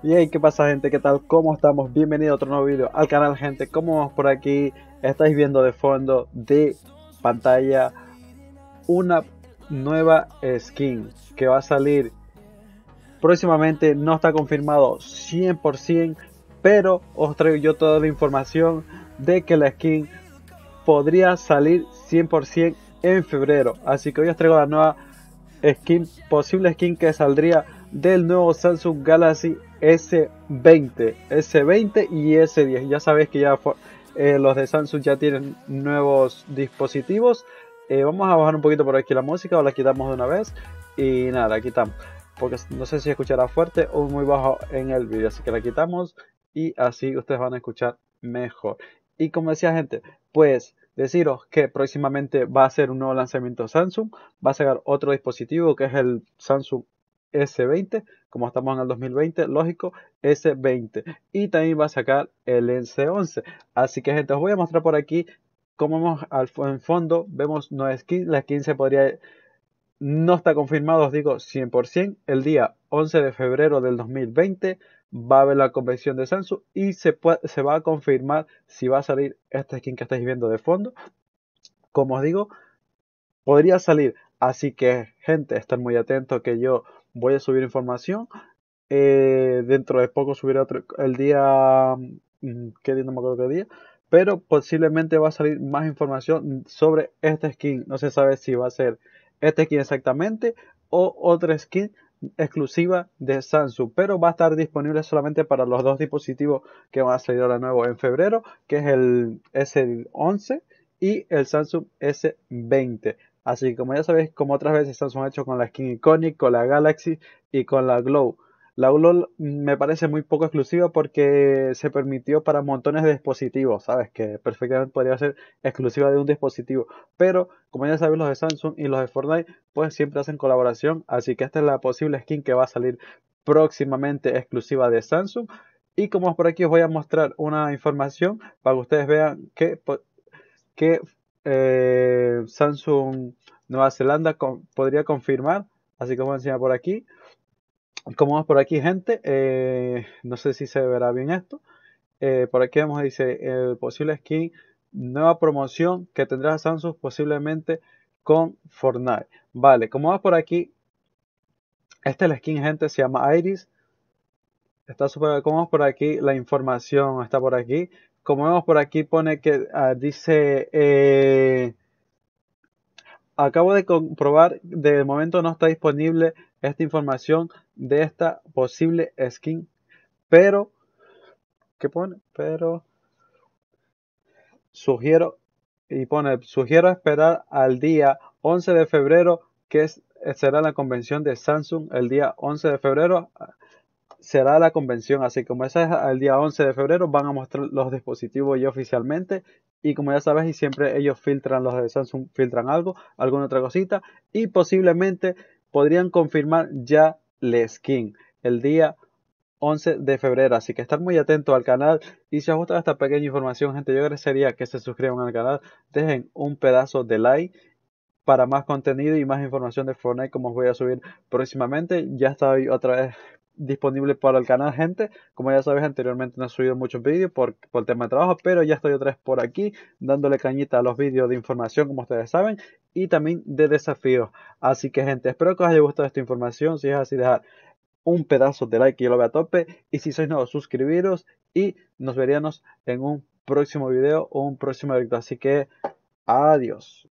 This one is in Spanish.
Y hey, ¿qué pasa gente? ¿Qué tal? ¿Cómo estamos? Bienvenido a otro nuevo vídeo al canal, gente. ¿Cómo vamos por aquí? Estáis viendo de fondo de pantalla una nueva skin que va a salir próximamente. No está confirmado 100%, pero os traigo yo toda la información de que la skin podría salir 100% en febrero. Así que hoy os traigo la nueva skin, posible skin que saldría del nuevo Samsung Galaxy S20, S20 y S10. Ya sabéis que ya eh, los de Samsung ya tienen nuevos dispositivos. Eh, vamos a bajar un poquito por aquí la música o la quitamos de una vez. Y nada, la quitamos. Porque no sé si escuchará fuerte o muy bajo en el vídeo. Así que la quitamos y así ustedes van a escuchar mejor. Y como decía gente, pues deciros que próximamente va a ser un nuevo lanzamiento Samsung, va a sacar otro dispositivo que es el Samsung S20, como estamos en el 2020, lógico, S20. Y también va a sacar el S11. Así que gente, os voy a mostrar por aquí cómo vamos al, en fondo, vemos no skin, la skin se podría... No está confirmado, os digo 100%. El día 11 de febrero del 2020 va a haber la convención de Samsung y se, puede, se va a confirmar si va a salir esta skin que estáis viendo de fondo. Como os digo, podría salir. Así que, gente, estén muy atentos que yo voy a subir información. Eh, dentro de poco subiré otro, el día, mm, qué día no me acuerdo qué día, pero posiblemente va a salir más información sobre este skin. No se sabe si va a ser este skin exactamente o otra skin exclusiva de Samsung, pero va a estar disponible solamente para los dos dispositivos que van a salir ahora nuevo en febrero, que es el S11 y el Samsung S20. Así que como ya sabéis, como otras veces, Samsung ha hecho con la skin Iconic, con la Galaxy y con la Glow. La ULOL me parece muy poco exclusiva porque se permitió para montones de dispositivos, ¿sabes? Que perfectamente podría ser exclusiva de un dispositivo. Pero, como ya sabéis, los de Samsung y los de Fortnite, pues siempre hacen colaboración. Así que esta es la posible skin que va a salir próximamente exclusiva de Samsung. Y como por aquí os voy a mostrar una información para que ustedes vean qué que eh, Samsung Nueva Zelanda podría confirmar, así como enseña por aquí. Como vas por aquí, gente, eh, no sé si se verá bien esto. Eh, por aquí vemos, dice, el posible skin, nueva promoción que tendrá Samsung posiblemente con Fortnite. Vale, como vas por aquí, este es el skin, gente, se llama Iris. Está súper, como por aquí, la información está por aquí como vemos por aquí pone que ah, dice eh, acabo de comprobar de momento no está disponible esta información de esta posible skin pero ¿qué pone? pero sugiero y pone sugiero esperar al día 11 de febrero que será la convención de Samsung el día 11 de febrero será la convención, así como esa es el día 11 de febrero, van a mostrar los dispositivos ya oficialmente y como ya sabes, y siempre ellos filtran, los de Samsung filtran algo, alguna otra cosita y posiblemente podrían confirmar ya la skin el día 11 de febrero, así que están muy atentos al canal y si os gusta esta pequeña información, gente, yo agradecería que se suscriban al canal, dejen un pedazo de like para más contenido y más información de Fortnite como os voy a subir próximamente. Ya estoy otra vez disponible para el canal, gente. Como ya sabes, anteriormente no he subido muchos vídeos por, por el tema de trabajo, pero ya estoy otra vez por aquí dándole cañita a los vídeos de información, como ustedes saben, y también de desafíos. Así que, gente, espero que os haya gustado esta información. Si es así, dejar un pedazo de like y yo lo vea a tope. Y si sois nuevos, suscribiros y nos veríamos en un próximo vídeo o un próximo directo. Así que, adiós.